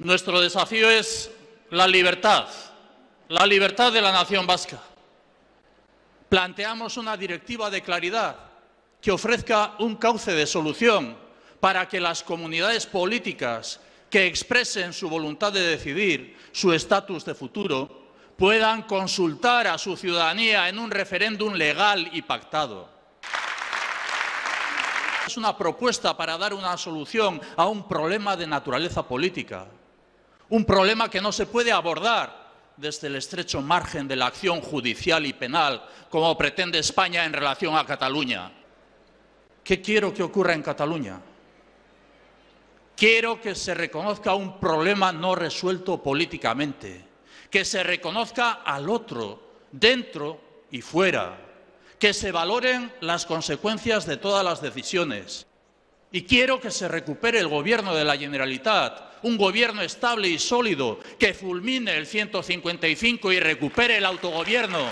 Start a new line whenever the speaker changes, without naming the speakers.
Nuestro desafío es la libertad, la libertad de la nación vasca. Planteamos una directiva de claridad que ofrezca un cauce de solución para que las comunidades políticas que expresen su voluntad de decidir su estatus de futuro puedan consultar a su ciudadanía en un referéndum legal y pactado. Es una propuesta para dar una solución a un problema de naturaleza política un problema que no se puede abordar desde el estrecho margen de la acción judicial y penal, como pretende España en relación a Cataluña. ¿Qué quiero que ocurra en Cataluña? Quiero que se reconozca un problema no resuelto políticamente, que se reconozca al otro, dentro y fuera, que se valoren las consecuencias de todas las decisiones, y quiero que se recupere el gobierno de la Generalitat, un gobierno estable y sólido que fulmine el 155 y recupere el autogobierno.